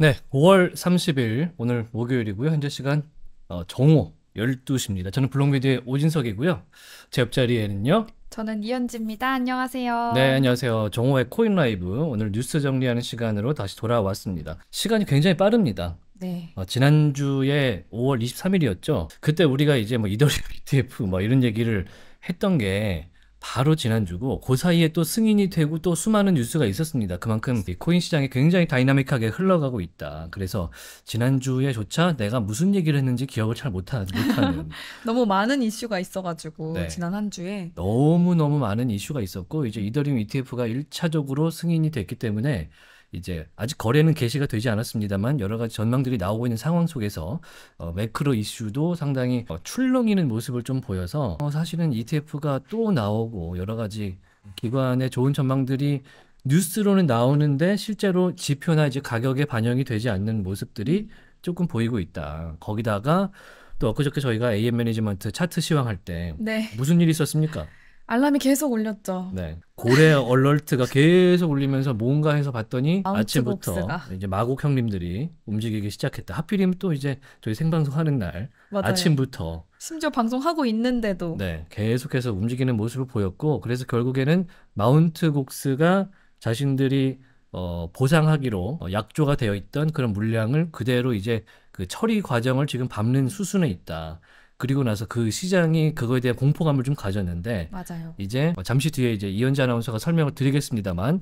네, 5월 30일 오늘 목요일이고요. 현재 시간 어, 정오 12시입니다. 저는 블록미디의 오진석이고요. 제 옆자리에는요. 저는 이현지입니다. 안녕하세요. 네, 안녕하세요. 정호의 코인 라이브 오늘 뉴스 정리하는 시간으로 다시 돌아왔습니다. 시간이 굉장히 빠릅니다. 네. 어, 지난주에 5월 23일이었죠. 그때 우리가 이제 뭐 이더리 ETF 뭐 이런 얘기를 했던 게 바로 지난주고 그 사이에 또 승인이 되고 또 수많은 뉴스가 있었습니다. 그만큼 코인 시장이 굉장히 다이나믹하게 흘러가고 있다. 그래서 지난주에조차 내가 무슨 얘기를 했는지 기억을 잘 못하, 못하는 너무 많은 이슈가 있어가지고 네. 지난 한 주에 너무너무 많은 이슈가 있었고 이제 이더리움 ETF가 1차적으로 승인이 됐기 때문에 이제 아직 거래는 개시가 되지 않았습니다만 여러 가지 전망들이 나오고 있는 상황 속에서 어, 매크로 이슈도 상당히 어, 출렁이는 모습을 좀 보여서 어, 사실은 ETF가 또 나오고 여러 가지 기관의 좋은 전망들이 뉴스로는 나오는데 실제로 지표나 이제 가격에 반영이 되지 않는 모습들이 조금 보이고 있다. 거기다가 또 엊그저께 저희가 AM 매니지먼트 차트 시황할 때 네. 무슨 일이 있었습니까? 알람이 계속 울렸죠. 네. 고래 얼럴트가 계속 울리면서 뭔가 해서 봤더니 아침부터 복스가. 이제 마곡 형님들이 움직이기 시작했다. 하필이면 또 이제 저희 생방송 하는 날 맞아요. 아침부터 심지어 방송하고 있는데도 네, 계속해서 움직이는 모습을 보였고 그래서 결국에는 마운트 곡스가 자신들이 어, 보상하기로 어, 약조가 되어 있던 그런 물량을 그대로 이제 그 처리 과정을 지금 밟는 수순에 있다. 그리고 나서 그 시장이 그거에 대한 공포감을 좀 가졌는데 맞아요. 이제 뭐 잠시 뒤에 이제 이현자 아나운서가 설명을 드리겠습니다만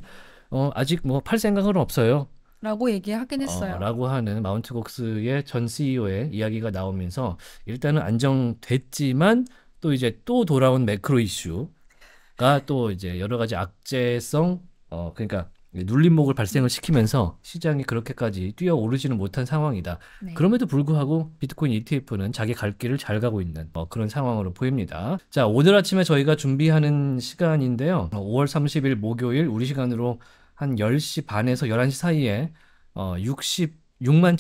어, 아직 뭐 팔 생각은 없어요. 라고 얘기하긴 했어요. 어, 라고 하는 마운트곡스의 전 CEO의 이야기가 나오면서 일단은 안정됐지만 또 이제 또 돌아온 매크로 이슈가 또 이제 여러 가지 악재성 어 그러니까 눌림목을 발생을 시키면서 시장이 그렇게까지 뛰어오르지는 못한 상황이다. 네. 그럼에도 불구하고 비트코인 ETF는 자기 갈 길을 잘 가고 있는 뭐 그런 상황으로 보입니다. 자, 오늘 아침에 저희가 준비하는 시간인데요. 5월 30일 목요일 우리 시간으로 한 10시 반에서 11시 사이에 어, 60 6만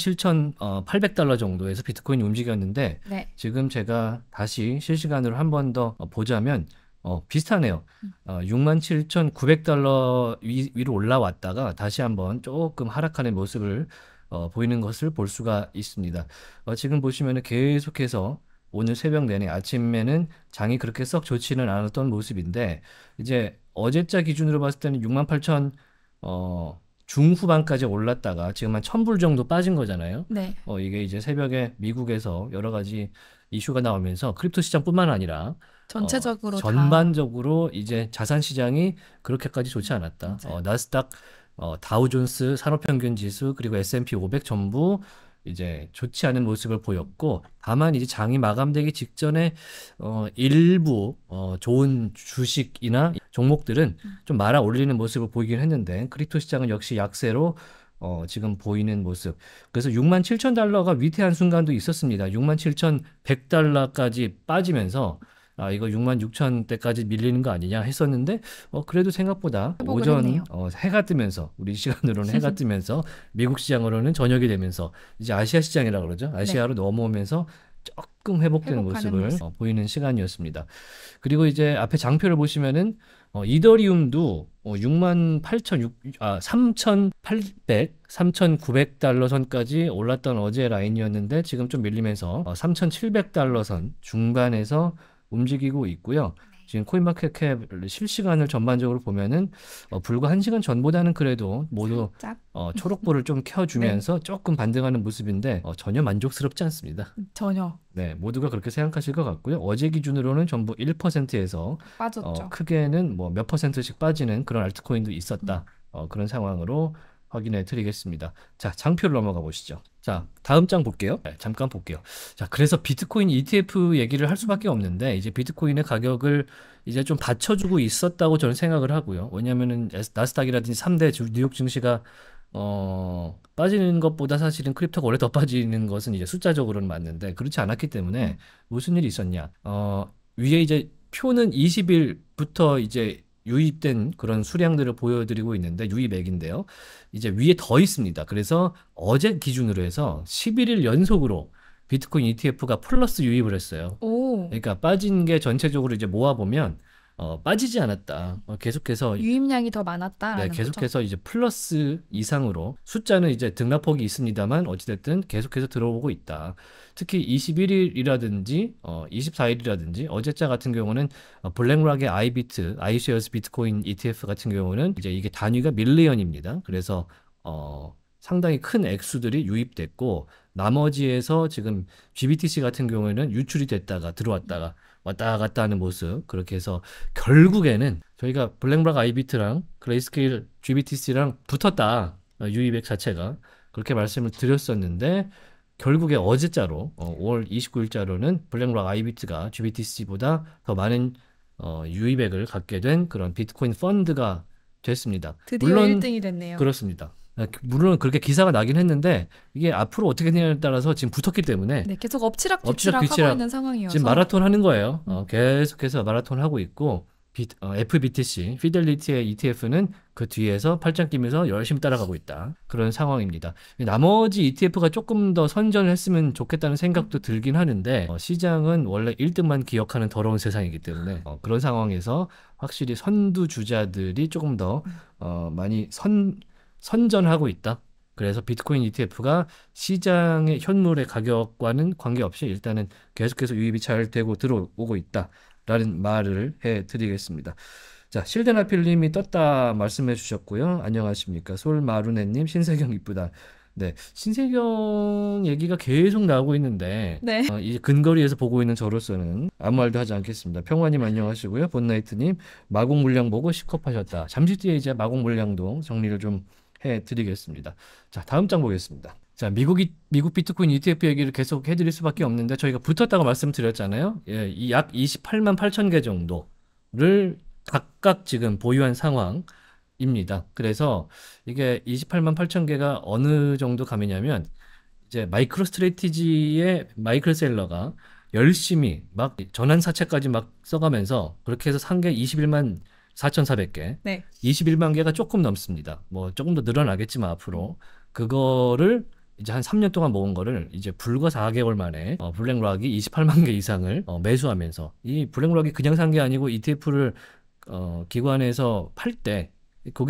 7,800달러 정도에서 비트코인 이 움직였는데 네. 지금 제가 다시 실시간으로 한 번더 어, 보자면 어, 비슷하네요. 어, 67,900달러 위, 로 올라왔다가 다시 한번 조금 하락하는 모습을 어, 보이는 것을 볼 수가 있습니다. 어, 지금 보시면 계속해서 오늘 새벽 내내 아침에는 장이 그렇게 썩 좋지는 않았던 모습인데 이제 어제자 기준으로 봤을 때는 6 8 0 0 어, 중후반까지 올랐다가 지금 한 1000불 정도 빠진 거잖아요. 네. 어, 이게 이제 새벽에 미국에서 여러 가지 이슈가 나오면서 크립토 시장뿐만 아니라 전체적으로 어, 전반적으로 이제 네. 자산 시장이 그렇게까지 좋지 않았다. 어, 나스닥 어, 다우존스 산업평균 지수 그리고 S&P 500 전부 이제 좋지 않은 모습을 보였고 다만 이제 장이 마감되기 직전에 어 일부 어 좋은 주식이나 종목들은 음. 좀 말아 올리는 모습을 보이긴 했는데 크립토 시장은 역시 약세로 어 지금 보이는 모습. 그래서 6만 7천 달러가 위태한 순간도 있었습니다. 6만 7천 100달러까지 빠지면서 아 이거 6만 6천 대까지 밀리는 거 아니냐 했었는데 어 그래도 생각보다 오전 어, 해가 뜨면서 우리 시간으로는 해가 뜨면서 미국 시장으로는 저녁이 되면서 이제 아시아 시장이라 그러죠. 네. 아시아로 네. 넘어오면서 조금 회복되는 모습을 모습. 어, 보이는 시간이었습니다. 그리고 이제 앞에 장표를 보시면은 어, 이더리움도 어, 6만 8천 6, 아 3,800, 3,900달러 선까지 올랐던 어제 라인이었는데 지금 좀 밀리면서 3,700달러 어, 선 중반에서 움직이고 있고요. 네. 지금 코인마켓캡 실시간을 전반적으로 보면은 어, 불과 한 시간 전보다는 그래도 모두 어, 초록불을 좀 켜주면서 네. 조금 반등하는 모습인데 어, 전혀 만족스럽지 않습니다. 전혀. 네, 모두가 그렇게 생각하실 것 같고요. 어제 기준으로는 전부 1%에서 어, 빠졌죠. 크게는 뭐 몇 퍼센트씩 빠지는 그런 알트코인도 있었다. 음. 어, 그런 상황으로 확인해 드리겠습니다. 자, 장표를 넘어가 보시죠. 자, 다음 장 볼게요. 네, 잠깐 볼게요. 자, 그래서 비트코인 ETF 얘기를 할 수밖에 없는데 이제 비트코인의 가격을 이제 좀 받쳐주고 있었다고 저는 생각을 하고요. 왜냐면은 나스닥이라든지 3대 뉴욕 증시가 어, 빠지는 것보다 사실은 크립토가 원래 더 빠지는 것은 이제 숫자적으로는 맞는데 그렇지 않았기 때문에 무슨 일이 있었냐. 어, 위에 이제 표는 20일부터 이제 유입된 그런 수량들을 보여드리고 있는데 유입액인데요. 이제 위에 더 있습니다. 그래서 어제 기준으로 해서 11일 연속으로 비트코인 ETF가 플러스 유입을 했어요. 오. 그러니까 빠진 게 전체적으로 이제 모아 보면 어, 빠지지 않았다. 어, 계속해서 유입량이 더많았다 네, 계속해서 거죠? 이제 플러스 이상으로 숫자는 이제 등락폭이 있습니다만 어찌됐든 계속해서 들어오고 있다. 특히 21일이라든지 어, 24일이라든지 어제자 같은 경우는 어, 블랙락의 아이비트, 아이쉐어스 비트코인 ETF 같은 경우는 이제 이게 단위가 밀리언입니다. 그래서 어, 상당히 큰 액수들이 유입됐고 나머지에서 지금 GBTC 같은 경우에는 유출이 됐다가 들어왔다가 음. 왔다 갔다 하는 모습 그렇게 해서 결국에는 저희가 블랙락 아이비트랑 그레이스케일 GBTC랑 붙었다 U200 어, 자체가 그렇게 말씀을 드렸었는데 결국에 어제자로 어, 5월 29일자로는 블랙락 아이비트가 GBTC보다 더 많은 어, 유입액을 갖게 된 그런 비트코인 펀드가 됐습니다. 드디어 물론, 1등이 됐네요. 그렇습니다. 아, 그 물론 그렇게 기사가 나긴 했는데 이게 앞으로 어떻게 되냐에 따라서 지금 붙었기 때문에 네, 계속 엎치락 뒤치락, 엎치락 있는 상황이어서 지금 마라톤 하는 거예요. 어, 계속해서 마라톤 하고 있고 비, 어, FBTC 피델리티의 ETF는 그 뒤에서 팔짱 끼면서 열심히 따라가고 있다 그런 상황입니다. 나머지 ETF가 조금 더 선전을 했으면 좋겠다는 생각도 들긴 하는데 어, 시장은 원래 1등만 기억하는 더러운 세상이기 때문에 어, 그런 상황에서 확실히 선두 주자들이 조금 더 음. 어, 많이 선 선전하고 있다. 그래서 비트코인 ETF가 시장의 현물의 가격과는 관계없이 일단은 계속해서 유입이 잘 되고 들어오고 있다라는 말을 해드리겠습니다. 자, 실데나필님이 떴다 말씀해 주셨고요. 안녕하십니까. 솔마루네님, 신세경 이쁘다. 네, 신세경 얘기가 계속 나오고 있는데 네. 어, 이 근거리에서 보고 있는 저로서는 아무 말도 하지 않겠습니다. 평화님 안녕하시고요. 본나이트님 마곡 물량 보고 시컵하셨다. 잠시 뒤에 이제 마곡 물량도 정리를 좀 해드리겠습니다. 자, 다음 장 보겠습니다. 자, 미국이, 미국 비트코인 ETF 얘기를 계속 해드릴 수밖에 없는데 저희가 붙었다고 말씀드렸잖아요. 예, 이약 28만 8천 개 정도를 각각 지금 보유한 상황입니다. 그래서 이게 28만 8천 개가 어느 정도 감이냐면 이제 마이크로 스트레티지의 마이클 셀러가 열심히 막 전환 사채까지 막 써가면서 그렇게 해서 산 게 21만 4,400개. 네. 21만 개가 조금 넘습니다. 뭐 조금 더 늘어나겠지만 앞으로 음. 그거를 이제 한 3년 동안 모은 거를 이제 불과 4개월 만에 어, 블랙락이 28만 개 이상을 어, 매수하면서 이 블랙락이 그냥 산 게 아니고 ETF를 어, 기관에서 팔 때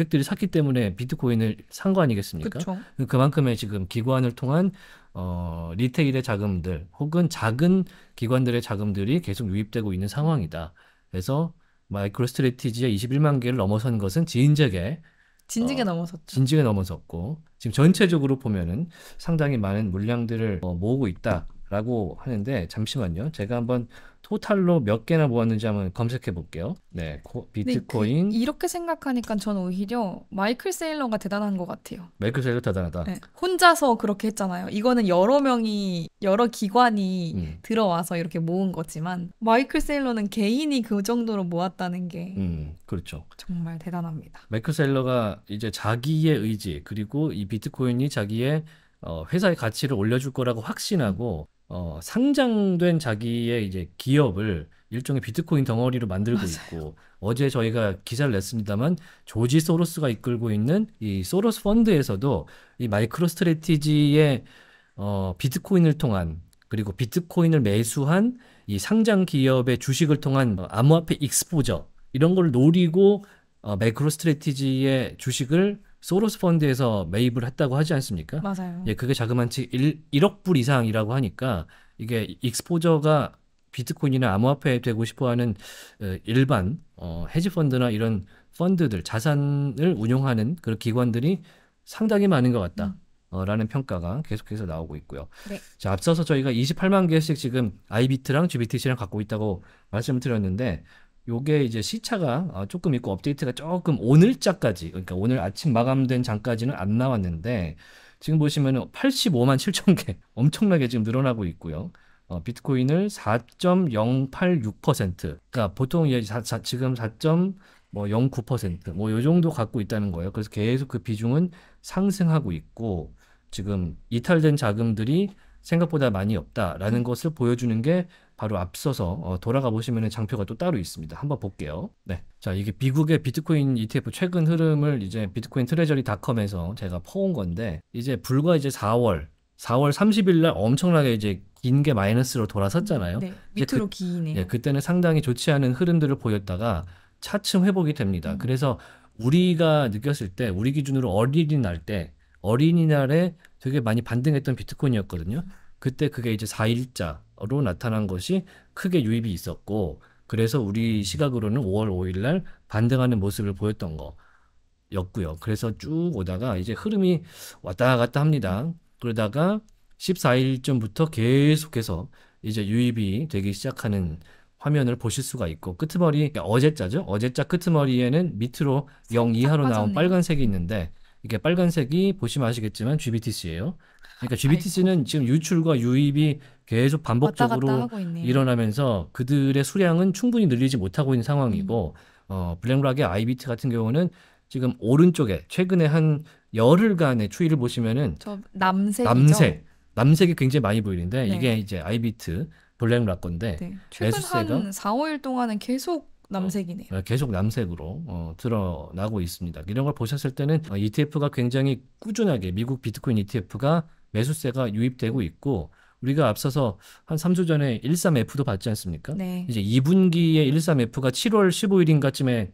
고객들이 샀기 때문에 비트코인을 산 거 아니겠습니까? 그쵸. 그만큼의 지금 기관을 통한 어, 리테일의 자금들 혹은 작은 기관들의 자금들이 계속 유입되고 있는 상황이다. 그래서 마이크로스트레티지의 21만 개를 넘어선 것은 진작에 진지게 어, 넘어섰죠. 진지게 넘어섰고 지금 전체적으로 보면은 상당히 많은 물량들을 어, 모으고 있다라고 하는데 잠시만요. 제가 한번 토탈로 몇 개나 모았는지 한번 검색해 볼게요. 네, 코, 비트코인. 그, 이렇게 생각하니까 저는 오히려 마이클 세일러가 대단한 것 같아요. 마이클 세일러 대단하다. 네, 혼자서 그렇게 했잖아요. 이거는 여러 명이 여러 기관이 음. 들어와서 이렇게 모은 거지만 마이클 세일러는 개인이 그 정도로 모았다는 게 음, 그렇죠. 정말 대단합니다. 마이클 세일러가 이제 자기의 의지 그리고 이 비트코인이 자기의 어, 회사의 가치를 올려줄 거라고 확신하고 어, 상장된 자기의 이제 기업을 일종의 비트코인 덩어리로 만들고 맞아요. 있고 어제 저희가 기사를 냈습니다만 조지 소로스가 이끌고 있는 이 소로스 펀드에서도 이 마이크로 스트레티지의 어, 비트코인을 통한 그리고 비트코인을 매수한 이 상장 기업의 주식을 통한 암호화폐 익스포저 이런 걸 노리고 어, 마이크로 스트레티지의 주식을 소로스 펀드에서 매입을 했다고 하지 않습니까? 맞아요. 예, 그게 자그만치 1, 1억 불 이상이라고 하니까 이게 익스포저가 비트코인이나 암호화폐 되고 싶어하는 어, 일반 어, 헤지펀드나 이런 펀드들 자산을 운용하는 그런 기관들이 상당히 많은 것 같다. 음. 어, 라는 평가가 계속해서 나오고 있고요. 네. 자, 앞서서 저희가 28만 개씩 지금 i b t 랑 GBTC랑 갖고 있다고 말씀을 드렸는데 요게 이제 시차가 어, 조금 있고 업데이트가 조금 오늘자까지 그러니까 오늘 아침 마감된 장까지는 안 나왔는데 지금 보시면 85만 7천 개 엄청나게 지금 늘어나고 있고요. 어, 비트코인을 4.086% 그러니까 보통 예, 자, 자, 지금 4.09%뭐요 뭐 정도 갖고 있다는 거예요. 그래서 계속 그 비중은 상승하고 있고 지금 이탈된 자금들이 생각보다 많이 없다라는 것을 보여주는 게 바로 앞서서 어, 돌아가 보시면 장표가 또 따로 있습니다. 한번 볼게요. 네. 자, 이게 미국의 비트코인 ETF 최근 흐름을 이제 비트코인 트레저리닷컴에서 제가 퍼온 건데 이제 불과 이제 4월 4월 30일 날 엄청나게 이제 긴 게 마이너스로 돌아섰잖아요. 네, 밑으로 그, 기네. 예, 그때는 상당히 좋지 않은 흐름들을 보였다가 차츰 회복이 됩니다. 음. 그래서 우리가 느꼈을 때 우리 기준으로 어린이날 때 어린이날에 되게 많이 반등했던 비트코인이었거든요. 그때 그게 이제 4일자 로 나타난 것이 크게 유입이 있었고 그래서 우리 시각으로는 5월 5일 날 반등하는 모습을 보였던 거였고요. 그래서 쭉 오다가 이제 흐름이 왔다 갔다 합니다. 그러다가 14일쯤부터 계속해서 이제 유입이 되기 시작하는 화면을 보실 수가 있고 끄트머리 어제자죠. 어제자 끄트머리에는 밑으로 0 이하로 나온 빨간색이 있는데 이게 빨간색이 보시면 아시겠지만 GBTC예요. 그러니까 GBTC는 아이고. 지금 유출과 유입이 계속 반복적으로 일어나면서 그들의 수량은 충분히 늘리지 못하고 있는 상황이고 음. 어, 블랙락의 아이비트 같은 경우는 지금 오른쪽에 최근에 한 열흘간의 추이를 보시면은 남색이죠? 남색 남색이 굉장히 많이 보이는데 네. 이게 이제 아이비트 블랙락 건데 네. 최근 매수세가한 4, 5일 동안은 계속 남색이네요. 어, 계속 남색으로 어, 드러나고 있습니다. 이런 걸 보셨을 때는 어, ETF가 굉장히 꾸준하게 미국 비트코인 ETF가 매수세가 유입되고 있고 우리가 앞서서 한 3주 전에 13F도 봤지 않습니까? 네. 이제 2분기에 13F가 7월 15일인가쯤에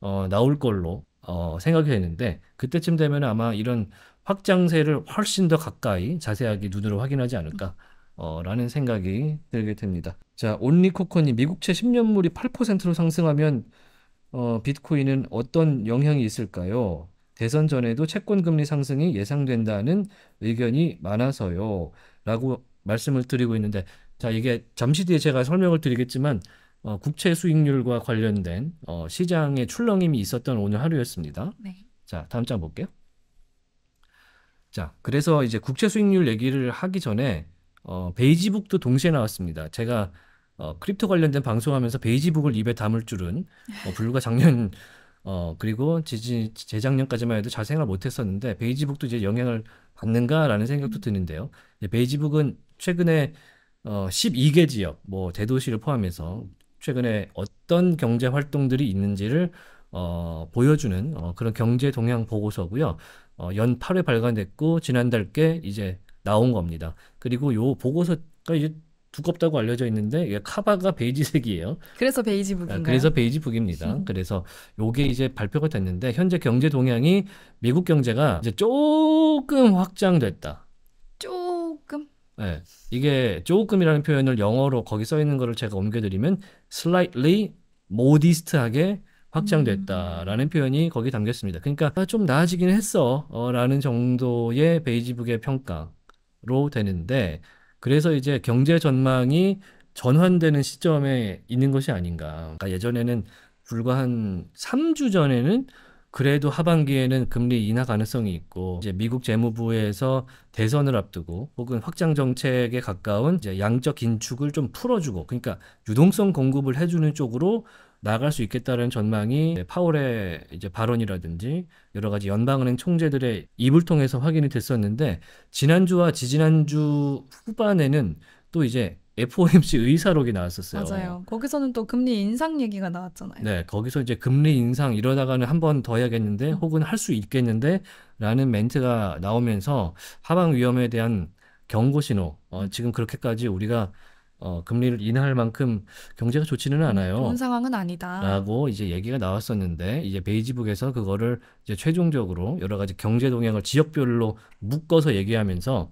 어, 나올 걸로 어, 생각했는데 그때쯤 되면 아마 이런 확장세를 훨씬 더 가까이 자세하게 눈으로 확인하지 않을까 어, 라는 생각이 들게 됩니다. 자, 온리코커니 미국채 10년물이 8%로 상승하면 어, 비트코인은 어떤 영향이 있을까요? 대선 전에도 채권 금리 상승이 예상된다는 의견이 많아서요. 라고 말씀을 드리고 있는데 자, 이게 잠시 뒤에 제가 설명을 드리겠지만 어, 국채 수익률과 관련된 어, 시장의 출렁임이 있었던 오늘 하루였습니다. 네. 자, 다음 장 볼게요. 자, 그래서 이제 국채 수익률 얘기를 하기 전에 어, 베이지북도 동시에 나왔습니다. 제가 어, 크립토 관련된 방송하면서 베이지북을 입에 담을 줄은 어, 블루 작년 어, 그리고 지지, 재작년까지만 해도 자생을 못했었는데 베이지북도 이제 영향을 받는가라는 생각도 드는데요. 베이지북은 최근에 어, 12개 지역, 뭐 대도시를 포함해서 최근에 어떤 경제 활동들이 있는지를 어, 보여주는 어, 그런 경제 동향 보고서고요. 어, 연 8회 발간됐고 지난달께 이제 나온 겁니다. 그리고 요 보고서가 이제 두껍다고 알려져 있는데 이게 카바가 베이지색이에요. 그래서 베이지북인가요? 아, 그래서 베이지북입니다. 음. 그래서 요게 이제 발표가 됐는데 현재 경제 동향이 미국 경제가 이제 조금 확장됐다. 조금. 네, 이게 조금이라는 표현을 영어로 거기 써 있는 거를 제가 옮겨드리면 slightly modest하게 확장됐다라는 음. 표현이 거기 담겼습니다. 그러니까 아, 좀 나아지긴 했어라는 어, 정도의 베이지북의 평가. 로 되는데 그래서 이제 경제 전망이 전환되는 시점에 있는 것이 아닌가. 그러니까 예전에는 불과 한 3주 전에는 그래도 하반기에는 금리 인하 가능성이 있고 이제 미국 재무부에서 대선을 앞두고 혹은 확장 정책에 가까운 이제 양적 긴축을 좀 풀어주고 그러니까 유동성 공급을 해주는 쪽으로 나갈 수 있겠다는 전망이 파월의 이제 발언이라든지 여러 가지 연방은행 총재들의 입을 통해서 확인이 됐었는데 지난주와 지지난주 후반에는 또 이제 FOMC 의사록이 나왔었어요. 맞아요. 거기서는 또 금리 인상 얘기가 나왔잖아요. 네, 거기서 이제 금리 인상 이러다가는 한 번 더 해야겠는데 음. 혹은 할 수 있겠는데라는 멘트가 나오면서 하방 위험에 대한 경고 신호. 어, 지금 그렇게까지 우리가 어, 금리를 인하할 만큼 경제가 좋지는 음, 않아요. 좋은 상황은 아니다. 라고 이제 얘기가 나왔었는데 이제 베이지북에서 그거를 이제 최종적으로 여러 가지 경제 동향을 지역별로 묶어서 얘기하면서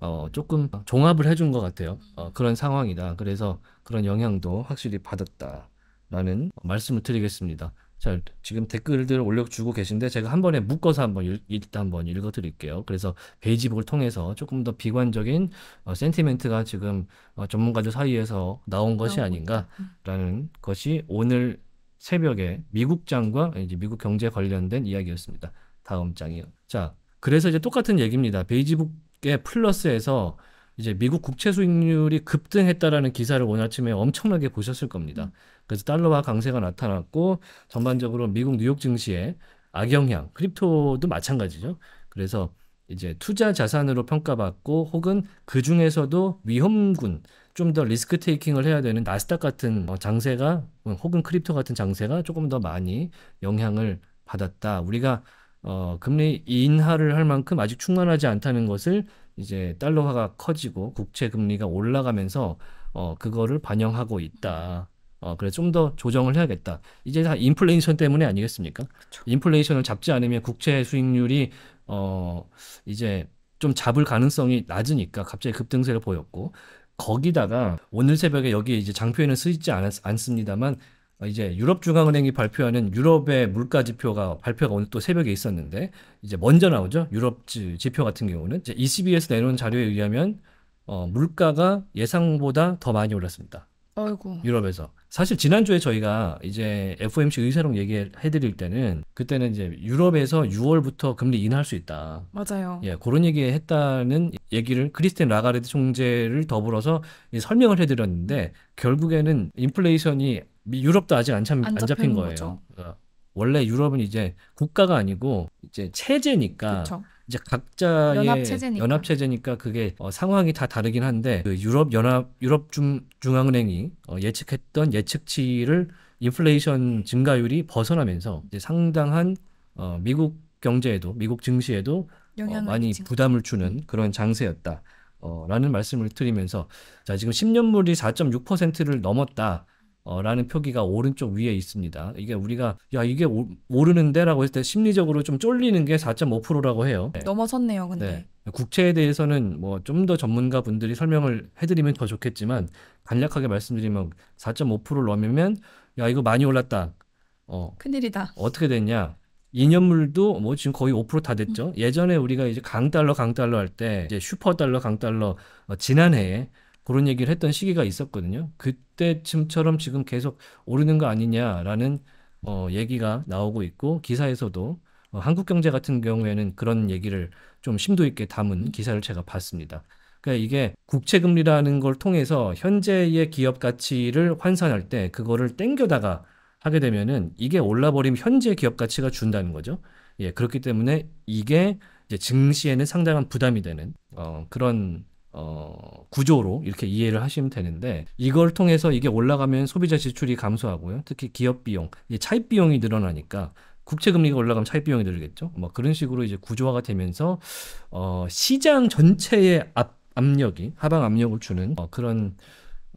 어, 조금 종합을 해준 것 같아요. 어, 그런 상황이다. 그래서 그런 영향도 확실히 받았다라는 말씀을 드리겠습니다. 자, 지금 댓글들 올려주고 계신데 제가 한 번에 묶어서 한번 읽, 일단 한번 읽어드릴게요. 그래서 베이지북을 통해서 조금 더 비관적인 어, 센티멘트가 지금 어, 전문가들 사이에서 나온 것이 아닌가라는 음. 것이 오늘 새벽에 미국 장과 이제 미국 경제 관련된 이야기였습니다. 다음 장이요. 자, 그래서 이제 똑같은 얘기입니다. 베이지북의 플러스에서 이제 미국 국채 수익률이 급등했다라는 기사를 오늘 아침에 엄청나게 보셨을 겁니다. 음. 그래서 달러화 강세가 나타났고 전반적으로 미국 뉴욕 증시에 악영향, 크립토도 마찬가지죠. 그래서 이제 투자 자산으로 평가받고 혹은 그 중에서도 위험군, 좀 더 리스크 테이킹을 해야 되는 나스닥 같은 어, 장세가 혹은 크립토 같은 장세가 조금 더 많이 영향을 받았다. 우리가 어, 금리 인하를 할 만큼 아직 충만하지 않다는 것을 이제 달러화가 커지고 국채 금리가 올라가면서 어 그거를 반영하고 있다. 어 그래서 좀 더 조정을 해야겠다. 이제 다 인플레이션 때문에 아니겠습니까? 그렇죠. 인플레이션을 잡지 않으면 국채 수익률이 어 이제 좀 잡을 가능성이 낮으니까 갑자기 급등세를 보였고 거기다가 오늘 새벽에 여기 이제 장표에는 쓰이지 않, 않습니다만 어, 이제 유럽중앙은행이 발표하는 유럽의 물가 지표가 발표가 오늘 또 새벽에 있었는데 이제 먼저 나오죠. 유럽 지, 표 같은 경우는 이제 ECB에서 내놓은 자료에 의하면 어, 물가가 예상보다 더 많이 올랐습니다. 아이고. 유럽에서. 사실 지난주에 저희가 이제 FOMC 의사록 얘기해 드릴 때는 그때는 이제 유럽에서 6월부터 금리 인하할 수 있다. 맞아요. 예, 그런 얘기 했다는 얘기를 크리스틴 라가르드 총재를 더불어서 설명을 해 드렸는데 결국에는 인플레이션이 유럽도 아직 안, 참, 안, 안 잡힌 거예요. 그러니까 원래 유럽은 이제 국가가 아니고 이제 체제니까 그쵸. 이제 각자의 연합 체제니까, 연합 체제니까 그게 어, 상황이 다 다르긴 한데 그 유럽 연합 유럽 중 중앙은행이 어, 예측했던 예측치를 인플레이션 증가율이 벗어나면서 이제 상당한 어, 미국 경제에도 미국 증시에도 어, 많이 증가. 부담을 주는 그런 장세였다. 어, 라는 말씀을 드리면서 자 지금 10년물이 4.6%를 넘었다. 어, 라는 표기가 오른쪽 위에 있습니다. 이게 우리가 야 이게 오, 르는데라고 했을 때 심리적으로 좀 쫄리는 게 4.5%라고 해요. 네. 넘어섰네요, 근데. 네. 국채에 대해서는 뭐 좀 더 전문가 분들이 설명을 해드리면 더 좋겠지만 간략하게 말씀드리면 4.5%를 넘으면 야 이거 많이 올랐다. 어, 큰일이다. 어떻게 됐냐? 이년물도 뭐 지금 거의 5%다 됐죠. 음. 예전에 우리가 이제 강달러 강달러 할 때 이제 슈퍼달러 강달러 어, 지난해에 그런 얘기를 했던 시기가 있었거든요. 그때쯤처럼 지금 계속 오르는 거 아니냐라는 어, 얘기가 나오고 있고 기사에서도 어, 한국경제 같은 경우에는 그런 얘기를 좀 심도 있게 담은 기사를 제가 봤습니다. 그러니까 이게 국채금리라는 걸 통해서 현재의 기업 가치를 환산할 때 그거를 땡겨다가 하게 되면은 이게 올라버리면 현재 기업 가치가 준다는 거죠. 예, 그렇기 때문에 이게 이제 증시에는 상당한 부담이 되는 어, 그런 어, 구조로 이렇게 이해를 하시면 되는데 이걸 통해서 이게 올라가면 소비자 지출이 감소하고요. 특히 기업 비용, 차입 비용이 늘어나니까 국채 금리가 올라가면 차입 비용이 늘겠죠. 뭐 그런 식으로 이제 구조화가 되면서 어, 시장 전체의 압, 압력이 하방 압력을 주는 어, 그런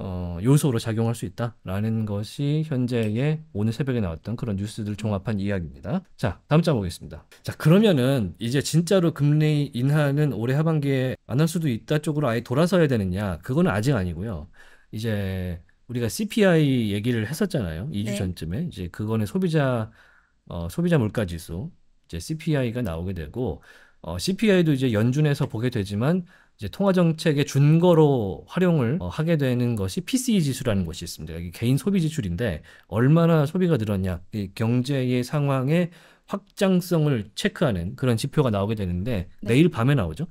어, 요소로 작용할 수 있다라는 것이 현재의 오늘 새벽에 나왔던 그런 뉴스들 종합한 이야기입니다. 자, 다음 장 보겠습니다. 자, 그러면은 이제 진짜로 금리 인하는 올해 하반기에 안 할 수도 있다 쪽으로 아예 돌아서야 되느냐? 그건 아직 아니고요. 이제 우리가 CPI 얘기를 했었잖아요. 2주 네. 전쯤에 이제 그거는 소비자 어, 소비자 물가 지수 이제 CPI가 나오게 되고 어, CPI도 이제 연준에서 보게 되지만 이제 통화 정책의 준거로 활용을 어, 하게 되는 것이 PCE 지수라는 것이 있습니다. 이게 개인 소비 지출인데 얼마나 소비가 늘었냐, 이 경제의 상황에 확장성을 체크하는 그런 지표가 나오게 되는데 네. 내일 밤에 나오죠.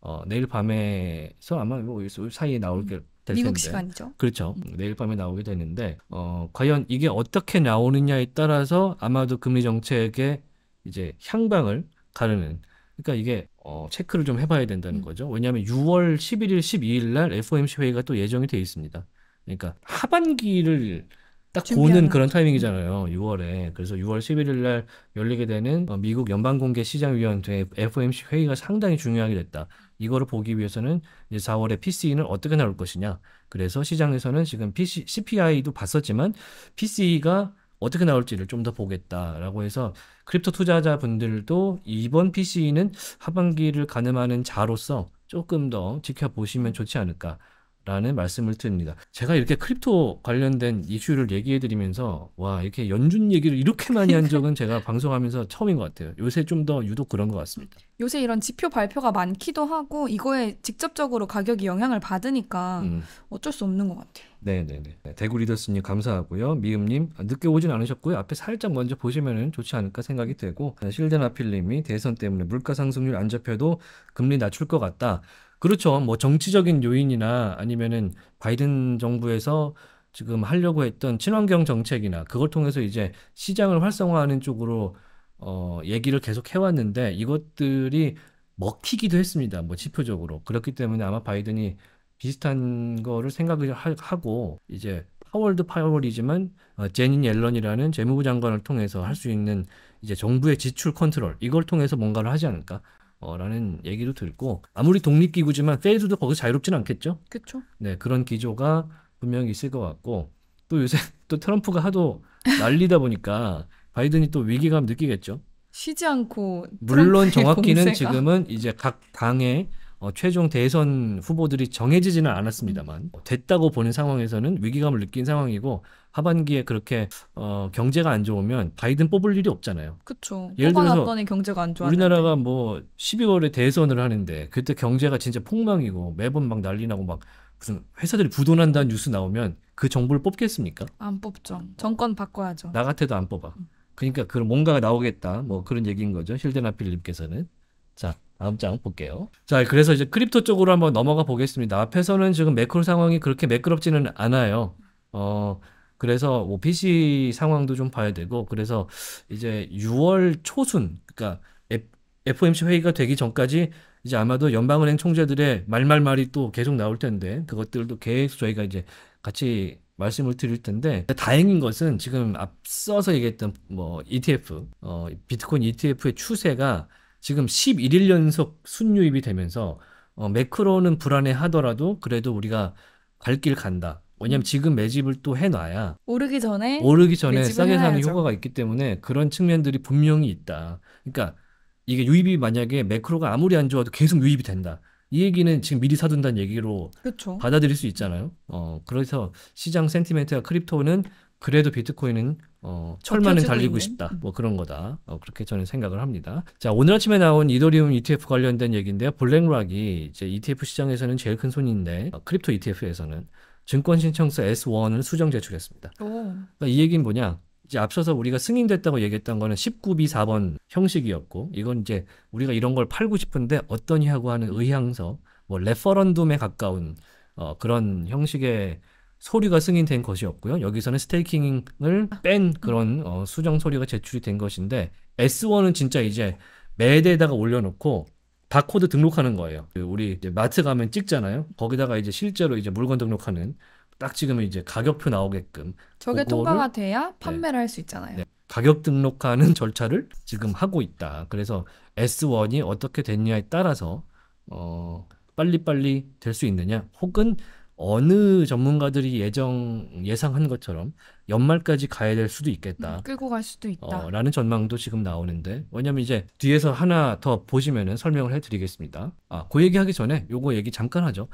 어, 내일 밤에서 아마 뭐 사이에 나올 음. 게 미국 텐데. 시간이죠. 그렇죠. 음. 내일 밤에 나오게 되는데 어, 과연 이게 어떻게 나오느냐에 따라서 아마도 금리 정책의 이제 향방을 가르는 그러니까 이게 어, 체크를 좀 해봐야 된다는 음. 거죠. 왜냐하면 6월 11일, 12일 날 FOMC 회의가 또 예정이 돼 있습니다. 그러니까 하반기를 딱 보는 그런 타이밍이잖아요. 6월에. 그래서 6월 11일 날 열리게 되는 어, 미국 연방공개시장위원회 FOMC 회의가 상당히 중요하게 됐다. 이거를 보기 위해서는 이제 4월에 PCE는 어떻게 나올 것이냐. 그래서 시장에서는 지금 PC, CPI도 봤었지만 PCE가 어떻게 나올지를 좀 더 보겠다라고 해서 크립토 투자자분들도 이번 PCE는 하반기를 가늠하는 자로서 조금 더 지켜보시면 좋지 않을까 라는 말씀을 드립니다. 제가 이렇게 크립토 관련된 이슈를 얘기해 드리면서 와 이렇게 연준 얘기를 이렇게 많이 한 적은 제가 방송하면서 처음인 것 같아요. 요새 좀 더 유독 그런 것 같습니다. 요새 이런 지표 발표가 많기도 하고 이거에 직접적으로 가격이 영향을 받으니까 음. 어쩔 수 없는 것 같아요. 네네네. 네, 대구 리더스님 감사하고요. 미음님 늦게 오진 않으셨고요. 앞에 살짝 먼저 보시면 좋지 않을까 생각이 되고 실드나필님이 대선 때문에 물가 상승률 안 잡혀도 금리 낮출 것 같다. 그렇죠. 뭐 정치적인 요인이나 아니면은 바이든 정부에서 지금 하려고 했던 친환경 정책이나 그걸 통해서 이제 시장을 활성화하는 쪽으로 어 얘기를 계속 해왔는데 이것들이 먹히기도 했습니다. 뭐 지표적으로 그렇기 때문에 아마 바이든이 비슷한 거를 생각을 하고 이제 파월드 파월이지만 어, 제니 옐런이라는 재무부 장관을 통해서 할 수 있는 이제 정부의 지출 컨트롤 이걸 통해서 뭔가를 하지 않을까 어, 라는 얘기도 들고 아무리 독립기구지만 페이스도 거기서 자유롭진 않겠죠. 그렇죠. 네 그런 기조가 분명히 있을 것 같고 또 요새 또 트럼프가 하도 난리다 보니까 바이든이 또 위기감 느끼겠죠. 쉬지 않고 물론 정확히는 공세가. 지금은 이제 각 당의 어, 최종 대선 후보들이 정해지지는 않았습니다만 됐다고 보는 상황에서는 위기감을 느낀 상황이고 하반기에 그렇게 어, 경제가 안 좋으면 바이든 뽑을 일이 없잖아요. 그렇죠. 예를 들어서 경제가 안 우리나라가 뭐 12월에 대선을 하는데 그때 경제가 진짜 폭망이고 매번 막 난리 나고 막 무슨 회사들이 부도난다는 뉴스 나오면 그 정부를 뽑겠습니까? 안 뽑죠. 정권 바꿔야죠. 나 같아도 안 뽑아. 그러니까 그런 뭔가가 나오겠다. 뭐 그런 얘기인 거죠. 힐데나 필님께서는. 자, 다음 장 볼게요. 자, 그래서 이제 크립토 쪽으로 한번 넘어가 보겠습니다. 앞에서는 지금 매크로 상황이 그렇게 매끄럽지는 않아요. 어, 그래서 뭐 PC 상황도 좀 봐야 되고, 그래서 이제 6월 초순, 그러니까 FOMC 회의가 되기 전까지 이제 아마도 연방은행 총재들의 말말말이 또 계속 나올 텐데, 그것들도 계속 저희가 이제 같이 말씀을 드릴 텐데 다행인 것은 지금 앞서서 얘기했던 뭐 ETF, 어, 비트코인 ETF의 추세가 지금 11일 연속 순유입이 되면서 어, 매크로는 불안해하더라도 그래도 우리가 갈 길 간다. 왜냐면 음. 지금 매집을 또 해놔야 오르기 전에 오르기 전에 싸게 사는 효과가 있기 때문에 그런 측면들이 분명히 있다. 그러니까 이게 유입이 만약에 매크로가 아무리 안 좋아도 계속 유입이 된다. 이 얘기는 지금 미리 사둔다는 얘기로 그렇 받아들일 수 있잖아요. 어, 그래서 시장 센티멘트가 크립토는 그래도 비트코인은 어, 철만은 달리고 있는? 싶다. 음. 뭐 그런 거다. 어, 그렇게 저는 생각을 합니다. 자, 오늘 아침에 나온 이더리움 ETF 관련된 얘기인데요. 블랙락이 이제 ETF 시장에서는 제일 큰 손인데, 어, 크립토 ETF에서는 증권 신청서 S1을 수정 제출했습니다. 그러니까 이 얘기는 뭐냐? 이제 앞서서 우리가 승인됐다고 얘기했던 거는 19B 4번 형식이었고, 이건 이제 우리가 이런 걸 팔고 싶은데 어떠냐고 하는 의향서, 뭐 레퍼런둠에 가까운 어, 그런 형식의 소리가 승인된 것이 없고요. 여기서는 스테이킹을 아. 뺀 그런 어, 수정 소리가 제출이 된 것인데 S1은 진짜 이제 매대에다가 올려놓고 바코드 등록하는 거예요. 그 우리 마트 가면 찍잖아요. 거기다가 이제 실제로 이제 물건 등록하는 딱 지금 이제 가격표 나오게끔 저게 통과가 돼야 네. 판매를 네. 할수 있잖아요. 네. 가격 등록하는 절차를 지금 하고 있다. 그래서 S1이 어떻게 됐냐에 따라서 어 빨리빨리 될 수 있느냐 혹은 어느 전문가들이 예정 예상한 것처럼 연말까지 가야 될 수도 있겠다. 음, 끌고 갈 수도 있다. 어, 라는 전망도 지금 나오는데 왜냐면 이제 뒤에서 하나 더 보시면은 설명을 해드리겠습니다. 아, 그 얘기하기 전에 요거 얘기 잠깐 하죠.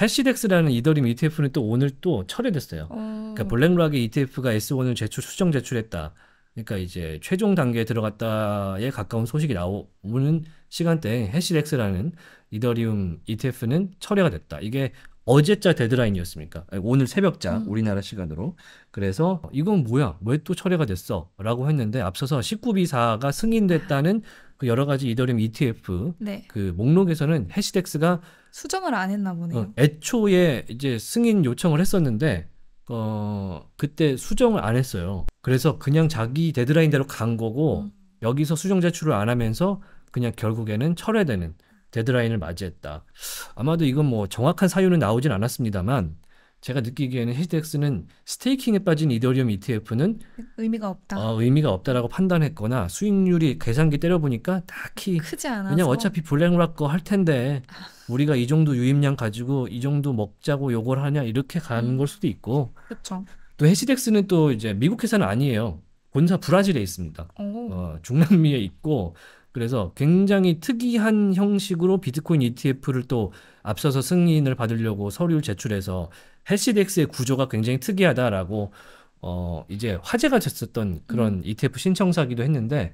해시덱스라는 이더리움 ETF는 또 오늘 또 철회됐어요. 어... 그러니까 블랙락의 ETF가 S1을 제출 수정 제출했다. 그러니까 이제 최종 단계에 들어갔다에 가까운 소식이 나오는 시간대에 해시덱스라는 이더리움 ETF는 철회가 됐다. 이게 어제자 데드라인이었습니까? 오늘 새벽자 음. 우리나라 시간으로. 그래서 이건 뭐야? 왜 또 철회가 됐어? 라고 했는데 앞서서 19비사가 승인됐다는 그 여러 가지 이더리움 ETF 네. 그 목록에서는 해시덱스가 수정을 안 했나 보네요. 어, 애초에 이제 승인 요청을 했었는데 어 그때 수정을 안 했어요. 그래서 그냥 자기 데드라인대로 간 거고 음. 여기서 수정 제출을 안 하면서 그냥 결국에는 철회되는 데드라인을 맞이했다. 아마도 이건 뭐 정확한 사유는 나오진 않았습니다만 제가 느끼기에는 해시덱스는 스테이킹에 빠진 이더리움 ETF는 의미가 없다. 어, 의미가 없다라고 판단했거나 수익률이 계산기 때려보니까 딱히 크지 않아서 그냥 어차피 블랙락 거 할 텐데 우리가 이 정도 유입량 가지고 이 정도 먹자고 요걸 하냐 이렇게 가는 음. 걸 수도 있고 그렇죠. 또해시덱스는또 이제 미국 회사는 아니에요. 본사 브라질에 있습니다. 어, 중남미에 있고 그래서 굉장히 특이한 형식으로 비트코인 ETF를 또 앞서서 승인을 받으려고 서류를 제출해서 해시덱스의 구조가 굉장히 특이하다라고 어 이제 화제가 됐었던 그런 음. ETF 신청사기도 했는데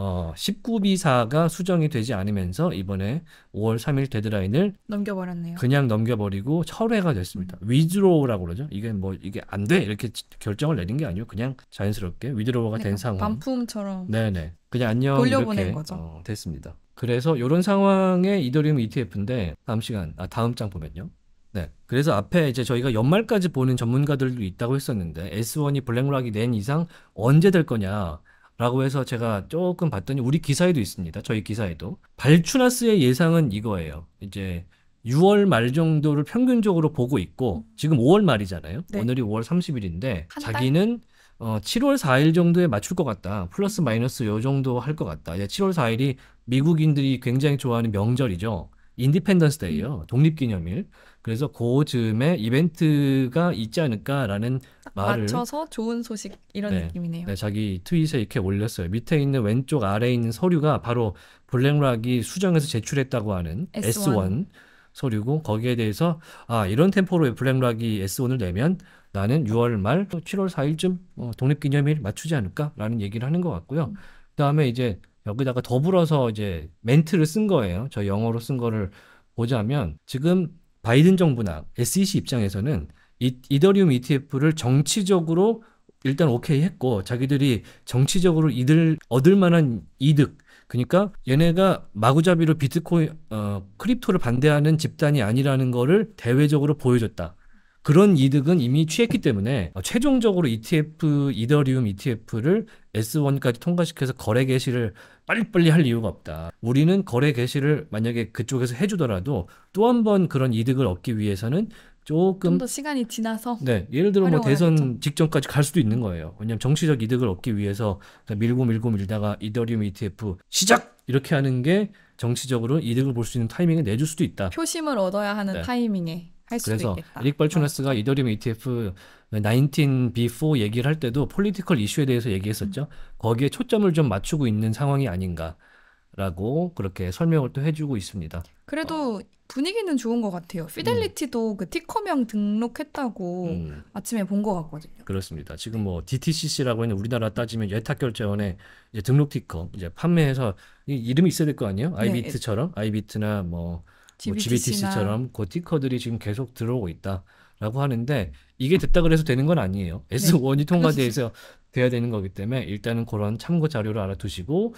어, 19비사가 수정이 되지 않으면서 이번에 5월 3일 데드라인을 넘겨버렸네요. 그냥 넘겨버리고 철회가 됐습니다. 음. 위드로우라고 그러죠. 이게 뭐 이게 안 돼 이렇게 결정을 내린 게 아니고 그냥 자연스럽게 위드로우가 네, 된 상황. 반품처럼. 네네. 그냥 안녕 돌려보낸 이렇게 거죠. 어, 됐습니다. 그래서 이런 상황의 이더리움 ETF인데 다음 시간 아 다음 장 보면요. 네. 그래서 앞에 이제 저희가 연말까지 보는 전문가들도 있다고 했었는데 S1이 블랙락이 낸 이상 언제 될 거냐. 라고 해서 제가 조금 봤더니 우리 기사에도 있습니다. 저희 기사에도. 발추나스의 예상은 이거예요. 이제 6월 말 정도를 평균적으로 보고 있고 지금 5월 말이잖아요. 네. 오늘이 5월 30일인데 자기는 어, 7월 4일 정도에 맞출 것 같다. 플러스 마이너스 요 정도 할 것 같다. 이제 7월 4일이 미국인들이 굉장히 좋아하는 명절이죠. 인디펜던스 데이요. 음. 독립기념일. 그래서 고 즈음에 이벤트가 있지 않을까라는 말을 맞춰서 좋은 소식 이런 네, 느낌이네요. 네, 자기 트윗에 이렇게 올렸어요. 밑에 있는 왼쪽 아래 있는 서류가 바로 블랙락이 수정해서 제출했다고 하는 S1, S1 서류고 거기에 대해서 아 이런 템포로 블랙락이 S1을 내면 나는 6월 말 7월 4일쯤 어, 독립기념일 맞추지 않을까라는 얘기를 하는 것 같고요. 음. 그다음에 이제 여기다가 더불어서 이제 멘트를 쓴 거예요. 저 영어로 쓴 거를 보자면 지금 바이든 정부나 SEC 입장에서는 이, 이더리움 ETF를 정치적으로 일단 오케이 했고 자기들이 정치적으로 이들 얻을 만한 이득 그러니까 얘네가 마구잡이로 비트코인 어 크립토를 반대하는 집단이 아니라는 거를 대외적으로 보여줬다. 그런 이득은 이미 취했기 때문에 어, 최종적으로 ETF 이더리움 ETF를 S1까지 통과시켜서 거래 개시를 빨리빨리 할 이유가 없다. 우리는 거래 개시를 만약에 그쪽에서 해주더라도 또 한 번 그런 이득을 얻기 위해서는 조금 더 시간이 지나서 네 예를 들어 뭐 대선 하겠죠. 직전까지 갈 수도 있는 거예요. 왜냐하면 정치적 이득을 얻기 위해서 밀고 밀고 밀다가 이더리움 ETF 시작 이렇게 하는 게 정치적으로 이득을 볼 수 있는 타이밍을 내줄 수도 있다. 표심을 얻어야 하는 네. 타이밍에 그래서 있겠다. 에릭 발추네스가 어. 이더리움 e ETF 19B4 얘기를 할 때도 폴리티컬 이슈에 대해서 얘기했었죠. 음. 거기에 초점을 좀 맞추고 있는 상황이 아닌가라고 그렇게 설명을 또 해주고 있습니다. 그래도 어. 분위기는 좋은 것 같아요. 피델리티도 음. 그 티커명 등록했다고 음. 아침에 본 것 같거든요. 그렇습니다. 지금 뭐 DTCC라고 있는 우리나라 따지면 예탁결제원에 이제 등록 티커 이제 판매해서 이, 이름이 있어야 될 거 아니에요? 네. 아이비트처럼 아이비트나 뭐뭐 GBTC처럼 고티커들이 그 지금 계속 들어오고 있다라고 하는데 이게 됐다 그래서 되는 건 아니에요. S1이 네. 통과돼서 돼야 되는 거기 때문에 일단은 그런 참고 자료를 알아두시고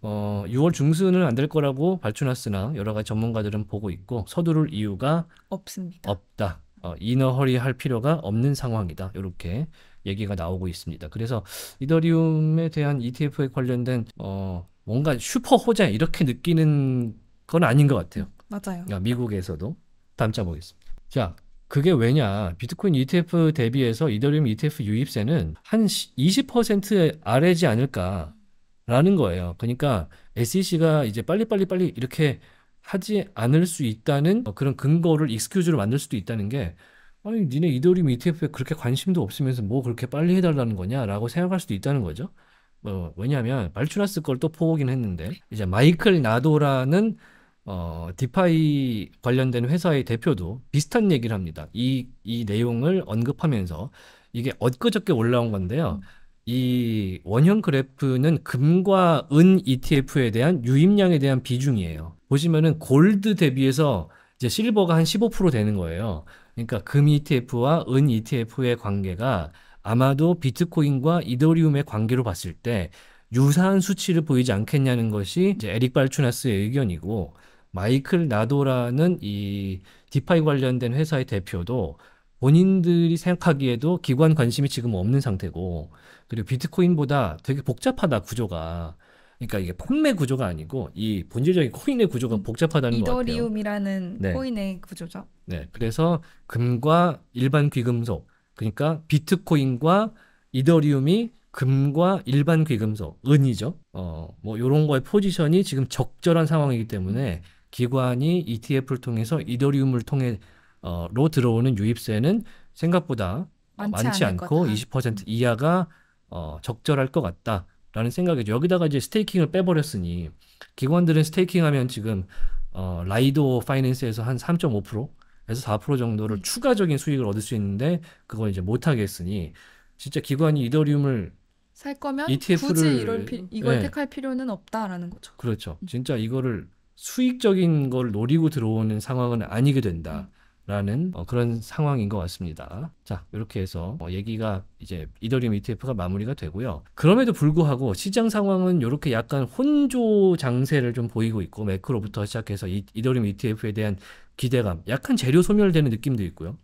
어, 6월 중순은 안 될 거라고 발추났으나 여러 가지 전문가들은 보고 있고 서두를 이유가 없습니다. 없다. 어, 이너허리 할 필요가 없는 상황이다. 이렇게 얘기가 나오고 있습니다. 그래서 이더리움에 대한 ETF에 관련된 어, 뭔가 슈퍼 호재 이렇게 느끼는 건 아닌 것 같아요. 맞아요. 그 미국에서도 담자 보겠습니다. 자, 그게 왜냐? 비트코인 ETF 대비해서 이더리움 ETF 유입세는 한 20% 아래지 않을까라는 거예요. 그러니까 SEC가 이제 빨리빨리 빨리 이렇게 하지 않을 수 있다는 그런 근거를 익스큐즈를 만들 수도 있다는 게 아니 니네 이더리움 ETF에 그렇게 관심도 없으면서 뭐 그렇게 빨리 해달라는 거냐라고 생각할 수도 있다는 거죠. 뭐 왜냐하면 발추라스 걸또 포기긴 했는데 이제 마이클 나도라는 어, 디파이 관련된 회사의 대표도 비슷한 얘기를 합니다. 이, 이 내용을 언급하면서 이게 엊그저께 올라온 건데요. 음. 이 원형 그래프는 금과 은 ETF에 대한 유입량에 대한 비중이에요. 보시면은 골드 대비해서 이제 실버가 한 15% 되는 거예요. 그러니까 금 ETF와 은 ETF의 관계가 아마도 비트코인과 이더리움의 관계로 봤을 때 유사한 수치를 보이지 않겠냐는 것이 이제 에릭 발추나스의 의견이고 마이클 나도라는 이 디파이 관련된 회사의 대표도 본인들이 생각하기에도 기관 관심이 지금 없는 상태고 그리고 비트코인보다 되게 복잡하다 구조가 그러니까 이게 판매 구조가 아니고 이 본질적인 코인의 구조가 복잡하다는 거 같아요. 이더리움이라는 네. 코인의 구조죠. 네, 그래서 금과 일반 귀금속 그러니까 비트코인과 이더리움이 금과 일반 귀금속 은이죠. 어뭐 이런 거의 포지션이 지금 적절한 상황이기 때문에 음. 기관이 ETF를 통해서 이더리움을 통해 어로 들어오는 유입세는 생각보다 많지, 많지 않고 거다. 20% 이하가 어, 적절할 것 같다라는 생각이죠. 여기다가 이제 스테이킹을 빼버렸으니 기관들은 스테이킹하면 지금 어, 라이도 파이낸스에서 한 3.5%에서 4% 정도를 음. 추가적인 수익을 얻을 수 있는데 그걸 이제 못하겠으니 진짜 기관이 이더리움을 살 거면 ETF를 굳이 이럴 피, 이걸 네. 택할 필요는 없다라는 거죠. 그렇죠. 음. 진짜 이거를 수익적인 걸 노리고 들어오는 상황은 아니게 된다. 라는 어, 그런 상황인 것 같습니다. 자, 이렇게 해서 어, 얘기가 이제 이더리움 ETF가 마무리가 되고요. 그럼에도 불구하고 시장 상황은 이렇게 약간 혼조 장세를 좀 보이고 있고 매크로부터 시작해서 이, 이더리움 ETF에 대한 기대감, 약간 재료 소멸되는 느낌도 있고요.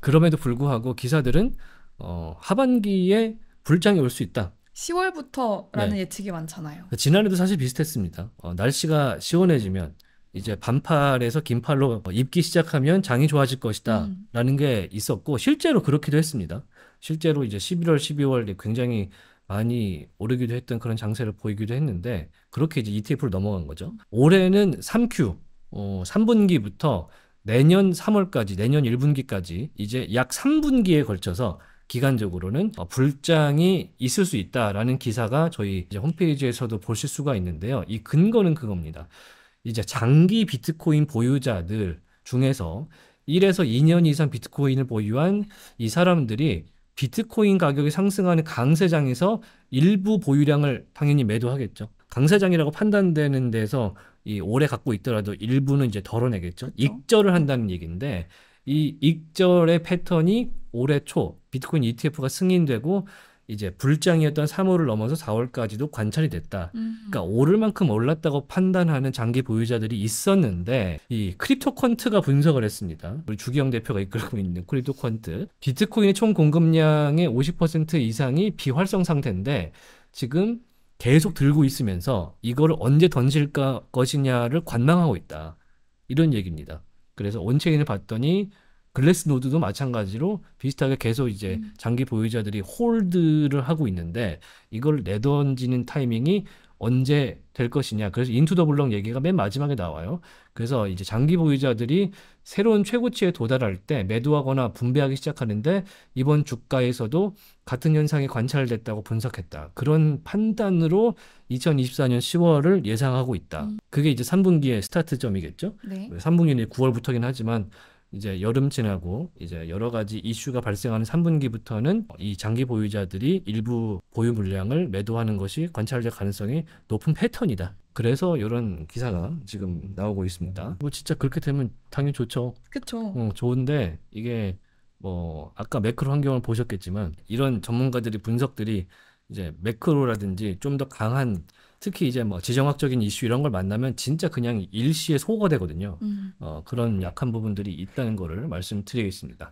그럼에도 불구하고 기사들은 어, 하반기에 불장이 올 수 있다. 10월부터라는 네. 예측이 많잖아요. 그러니까 지난해도 사실 비슷했습니다. 어, 날씨가 시원해지면 이제 반팔에서 긴팔로 뭐 입기 시작하면 장이 좋아질 것이다라는 음. 게 있었고 실제로 그렇기도 했습니다. 실제로 이제 11월, 12월에 굉장히 많이 오르기도 했던 그런 장세를 보이기도 했는데 그렇게 이제 ETF로 넘어간 거죠. 올해는 3Q 어, 3분기부터 내년 3월까지 내년 1분기까지 이제 약 3분기에 걸쳐서 기간적으로는 어, 불장이 있을 수 있다라는 기사가 저희 홈페이지에서도 보실 수가 있는데요. 이 근거는 그겁니다. 이제 장기 비트코인 보유자들 중에서 1에서 2년 이상 비트코인을 보유한 이 사람들이 비트코인 가격이 상승하는 강세장에서 일부 보유량을 당연히 매도하겠죠. 강세장이라고 판단되는 데서 이 오래 갖고 있더라도 일부는 이제 덜어내겠죠. 그렇죠. 익절을 한다는 얘기인데 이 익절의 패턴이 올해 초 비트코인 ETF가 승인되고 이제 불장이었던 3월을 넘어서 4월까지도 관찰이 됐다. 음. 그러니까 오를 만큼 올랐다고 판단하는 장기 보유자들이 있었는데 이 크립토컨트가 분석을 했습니다. 우리 주기영 대표가 이끌고 있는 크립토컨트 비트코인의 총 공급량의 50% 이상이 비활성 상태인데 지금 계속 들고 있으면서 이거를 언제 던질 것이냐를 관망하고 있다. 이런 얘기입니다. 그래서 원체인을 봤더니 글래스 노드도 마찬가지로 비슷하게 계속 이제 음. 장기 보유자들이 홀드를 하고 있는데 이걸 내던지는 타이밍이 언제 될 것이냐. 그래서 인투 더 블럭 얘기가 맨 마지막에 나와요. 그래서 이제 장기 보유자들이 새로운 최고치에 도달할 때 매도하거나 분배하기 시작하는데 이번 주가에서도 같은 현상이 관찰됐다고 분석했다. 그런 판단으로 2024년 10월을 예상하고 있다. 음. 그게 이제 3분기의 스타트점이겠죠. 네. 3분기는 9월부터긴 하지만 이제 여름 지나고 이제 여러 가지 이슈가 발생하는 3분기부터는 이 장기 보유자들이 일부 보유 물량을 매도하는 것이 관찰될 가능성이 높은 패턴이다. 그래서 이런 기사가 지금 나오고 있습니다. 뭐 진짜 그렇게 되면 당연히 좋죠. 그렇죠. 응, 어, 좋은데 이게 뭐 아까 매크로 환경을 보셨겠지만 이런 전문가들이 분석들이 이제 매크로라든지 좀 더 강한 특히 이제 뭐 지정학적인 이슈 이런 걸 만나면 진짜 그냥 일시에 소거되거든요. 음. 어, 그런 약한 부분들이 있다는 거를 말씀드리겠습니다.